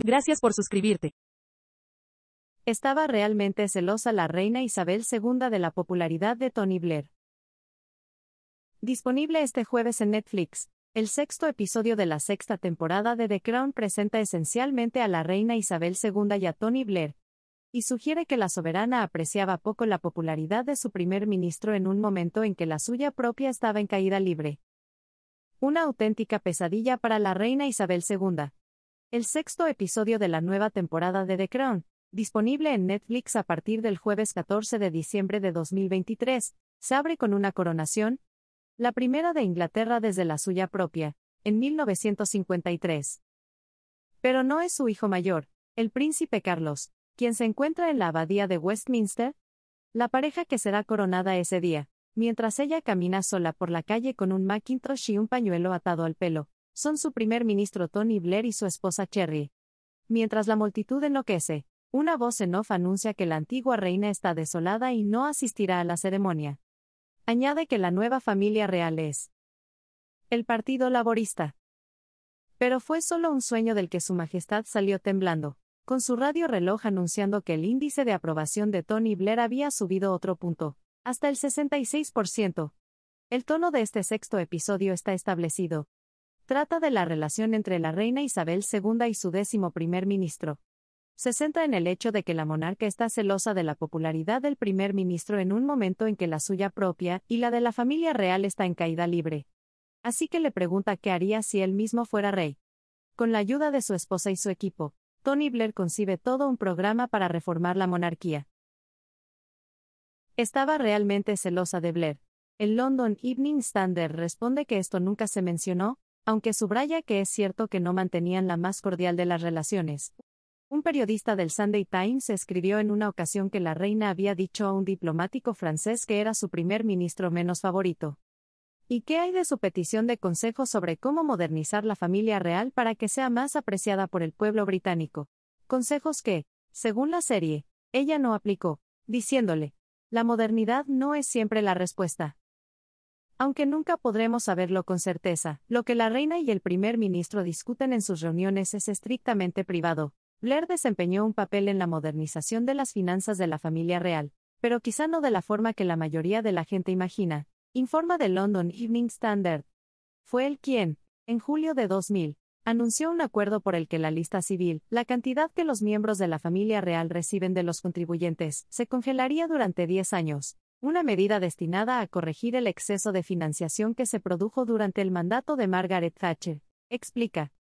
Gracias por suscribirte. Estaba realmente celosa la reina Isabel II de la popularidad de Tony Blair. Disponible este jueves en Netflix, el sexto episodio de la sexta temporada de The Crown presenta esencialmente a la reina Isabel II y a Tony Blair, y sugiere que la soberana apreciaba poco la popularidad de su primer ministro en un momento en que la suya propia estaba en caída libre. Una auténtica pesadilla para la reina Isabel II el sexto episodio de la nueva temporada de The Crown, disponible en Netflix a partir del jueves 14 de diciembre de 2023, se abre con una coronación, la primera de Inglaterra desde la suya propia, en 1953. Pero no es su hijo mayor, el príncipe Carlos, quien se encuentra en la abadía de Westminster, la pareja que será coronada ese día, mientras ella camina sola por la calle con un Macintosh y un pañuelo atado al pelo, son su primer ministro Tony Blair y su esposa Cherry. Mientras la multitud enloquece, una voz en off anuncia que la antigua reina está desolada y no asistirá a la ceremonia. Añade que la nueva familia real es el Partido Laborista. Pero fue solo un sueño del que Su Majestad salió temblando, con su radio reloj anunciando que el índice de aprobación de Tony Blair había subido otro punto, hasta el 66%. El tono de este sexto episodio está establecido, Trata de la relación entre la reina Isabel II y su décimo primer ministro. Se centra en el hecho de que la monarca está celosa de la popularidad del primer ministro en un momento en que la suya propia y la de la familia real está en caída libre. Así que le pregunta qué haría si él mismo fuera rey. Con la ayuda de su esposa y su equipo, Tony Blair concibe todo un programa para reformar la monarquía. Estaba realmente celosa de Blair. El London Evening Standard responde que esto nunca se mencionó, aunque subraya que es cierto que no mantenían la más cordial de las relaciones. Un periodista del Sunday Times escribió en una ocasión que la reina había dicho a un diplomático francés que era su primer ministro menos favorito. ¿Y qué hay de su petición de consejos sobre cómo modernizar la familia real para que sea más apreciada por el pueblo británico? Consejos que, según la serie, ella no aplicó, diciéndole, la modernidad no es siempre la respuesta. Aunque nunca podremos saberlo con certeza, lo que la reina y el primer ministro discuten en sus reuniones es estrictamente privado. Blair desempeñó un papel en la modernización de las finanzas de la familia real, pero quizá no de la forma que la mayoría de la gente imagina, informa The London Evening Standard. Fue él quien, en julio de 2000, anunció un acuerdo por el que la lista civil, la cantidad que los miembros de la familia real reciben de los contribuyentes, se congelaría durante 10 años, una medida destinada a corregir el exceso de financiación que se produjo durante el mandato de Margaret Thatcher, explica.